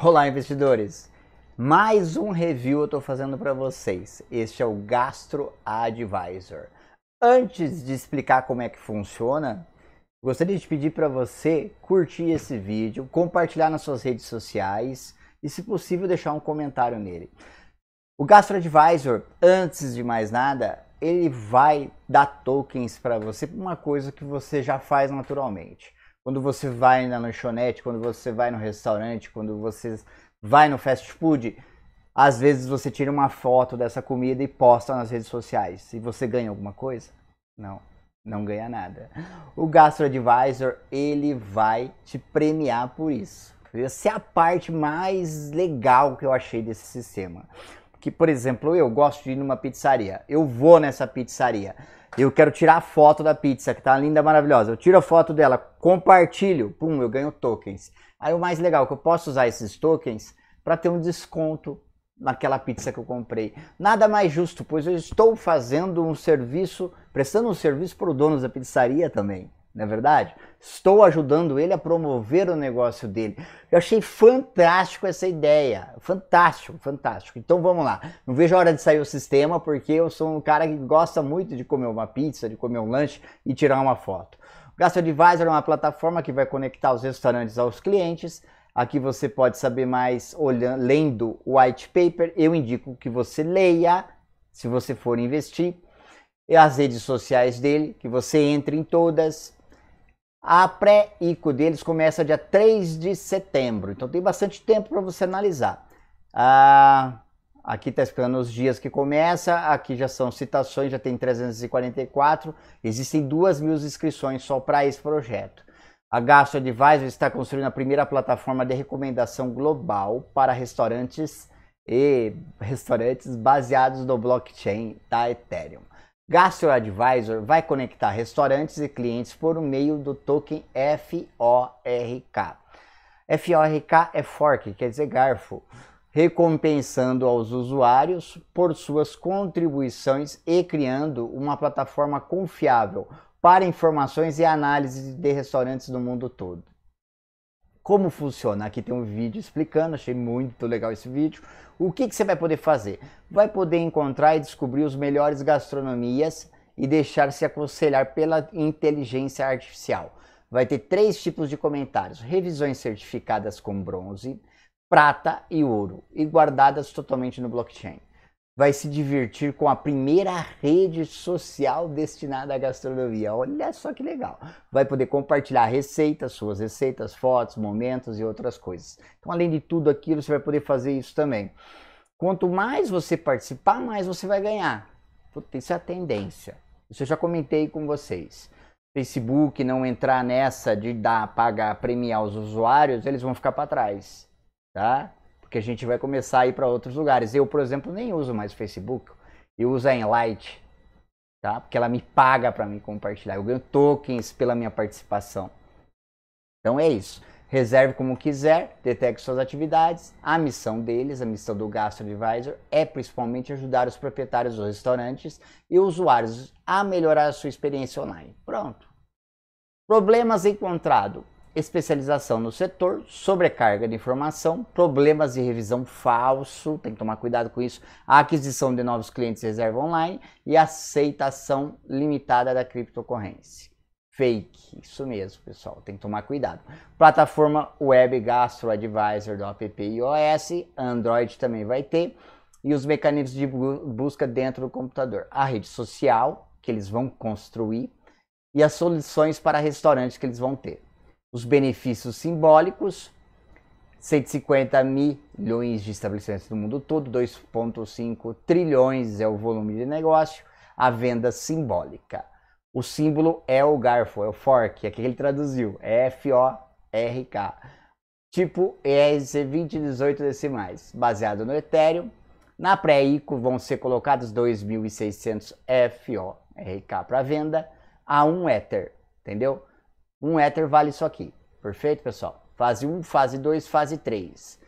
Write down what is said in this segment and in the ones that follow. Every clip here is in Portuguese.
Olá, investidores! Mais um review eu estou fazendo para vocês. Este é o Gastro Advisor. Antes de explicar como é que funciona, gostaria de pedir para você curtir esse vídeo, compartilhar nas suas redes sociais e, se possível, deixar um comentário nele. O Gastro Advisor, antes de mais nada, ele vai dar tokens para você para uma coisa que você já faz naturalmente. Quando você vai na lanchonete, quando você vai no restaurante, quando você vai no fast food, às vezes você tira uma foto dessa comida e posta nas redes sociais. E você ganha alguma coisa? Não, não ganha nada. O Gastro Advisor, ele vai te premiar por isso. Essa é a parte mais legal que eu achei desse sistema que, por exemplo, eu gosto de ir numa pizzaria, eu vou nessa pizzaria, eu quero tirar a foto da pizza, que tá linda, maravilhosa, eu tiro a foto dela, compartilho, pum, eu ganho tokens. Aí o mais legal é que eu posso usar esses tokens para ter um desconto naquela pizza que eu comprei. Nada mais justo, pois eu estou fazendo um serviço, prestando um serviço para o dono da pizzaria também não é verdade? Estou ajudando ele a promover o negócio dele. Eu achei fantástico essa ideia, fantástico, fantástico. Então vamos lá, não vejo a hora de sair o sistema, porque eu sou um cara que gosta muito de comer uma pizza, de comer um lanche e tirar uma foto. O Advisor é uma plataforma que vai conectar os restaurantes aos clientes, Aqui você pode saber mais olhando, lendo o white paper. Eu indico que você leia, se você for investir. E as redes sociais dele, que você entre em todas. A pré-ICO deles começa dia 3 de setembro, então tem bastante tempo para você analisar. Ah, aqui está explicando os dias que começa, aqui já são citações, já tem 344. Existem 2 mil inscrições só para esse projeto. A Gasto Advisor está construindo a primeira plataforma de recomendação global para restaurantes e restaurantes baseados no blockchain da Ethereum. GastroAdvisor vai conectar restaurantes e clientes por meio do token FORK. FORK é fork, quer dizer garfo, recompensando aos usuários por suas contribuições e criando uma plataforma confiável para informações e análise de restaurantes do mundo todo como funciona. Aqui tem um vídeo explicando, achei muito legal esse vídeo. O que, que você vai poder fazer? Vai poder encontrar e descobrir os melhores gastronomias e deixar-se aconselhar pela inteligência artificial. Vai ter três tipos de comentários: revisões certificadas com bronze, prata e ouro, e guardadas totalmente no blockchain vai se divertir com a primeira rede social destinada à gastronomia. Olha só que legal! Vai poder compartilhar receitas, suas receitas, fotos, momentos e outras coisas. Então, além de tudo aquilo, você vai poder fazer isso também. Quanto mais você participar, mais você vai ganhar. Isso é a tendência. Isso eu já comentei com vocês. Facebook não entrar nessa de dar, pagar, premiar os usuários, eles vão ficar para trás, tá? porque a gente vai começar a ir para outros lugares. Eu, por exemplo, nem uso mais o Facebook, eu uso a Enlight, tá? Porque ela me paga para me compartilhar. Eu ganho tokens pela minha participação. Então é isso. Reserve como quiser, detecte suas atividades. A missão deles, a missão do Gastro Advisor, é principalmente ajudar os proprietários dos restaurantes e usuários a melhorar a sua experiência online. Pronto. Problemas encontrados especialização no setor, sobrecarga de informação, problemas de revisão falso, tem que tomar cuidado com isso, a aquisição de novos clientes reserva online e aceitação limitada da criptocorrência. Fake, isso mesmo, pessoal, tem que tomar cuidado. Plataforma web Gastro Advisor do app iOS, Android também vai ter, e os mecanismos de busca dentro do computador. A rede social, que eles vão construir, e as soluções para restaurantes que eles vão ter os benefícios simbólicos, 150 milhões de estabelecimentos no mundo todo, 2,5 trilhões é o volume de negócio, a venda simbólica. O símbolo é o garfo, é o fork, é que ele traduziu, é F-O-R-K. Tipo ERC 2018 decimais, baseado no Ethereum. Na pré-ICO vão ser colocados 2.600 FORK para venda a um Ether, entendeu? Um ether vale isso aqui. Perfeito, pessoal? Fase 1, fase 2, fase 3.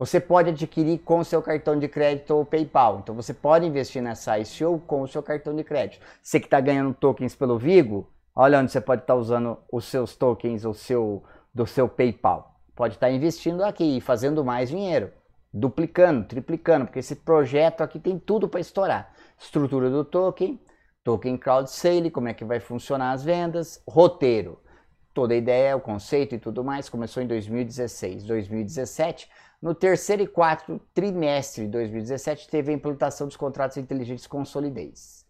Você pode adquirir com seu cartão de crédito ou PayPal. Então você pode investir nessa ICO com o seu cartão de crédito. Você que está ganhando tokens pelo Vigo, olha onde você pode estar tá usando os seus tokens o seu, do seu PayPal. Pode estar tá investindo aqui e fazendo mais dinheiro, duplicando, triplicando, porque esse projeto aqui tem tudo para estourar. Estrutura do token, Token Crowd Sale, como é que vai funcionar as vendas, roteiro, toda a ideia, o conceito e tudo mais, começou em 2016, 2017. No terceiro e quarto trimestre de 2017 teve a implantação dos contratos inteligentes com solidez.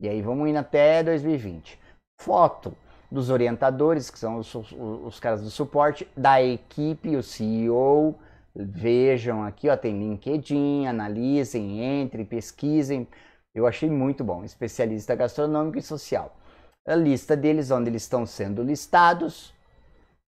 E aí vamos indo até 2020. Foto dos orientadores, que são os, os, os caras do suporte, da equipe, o CEO, vejam aqui, ó, tem LinkedIn, analisem, entrem, pesquisem, eu achei muito bom, especialista gastronômico e social. A lista deles, onde eles estão sendo listados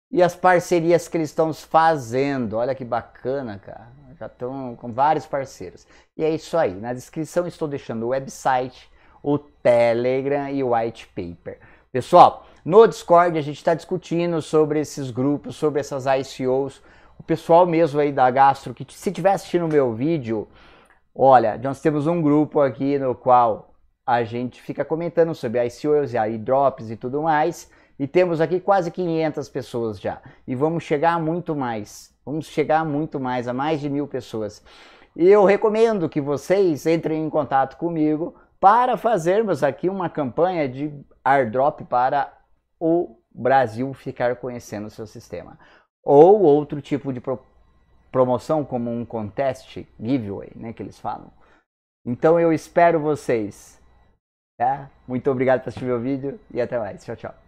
e as parcerias que eles estão fazendo. Olha que bacana, cara. Já estão com vários parceiros. E é isso aí. Na descrição estou deixando o website, o Telegram e o white paper. Pessoal, no Discord a gente está discutindo sobre esses grupos, sobre essas ICOs. O pessoal mesmo aí da Gastro, que se tiver assistindo o meu vídeo, Olha, nós temos um grupo aqui no qual a gente fica comentando sobre ICOs e drops e tudo mais, e temos aqui quase 500 pessoas já, e vamos chegar a muito mais, vamos chegar a muito mais, a mais de mil pessoas. E eu recomendo que vocês entrem em contato comigo para fazermos aqui uma campanha de airdrop para o Brasil ficar conhecendo o seu sistema. Ou outro tipo de proposta promoção como um contest giveaway, né, que eles falam. Então eu espero vocês. Tá? Muito obrigado por assistir meu vídeo e até mais. Tchau, tchau.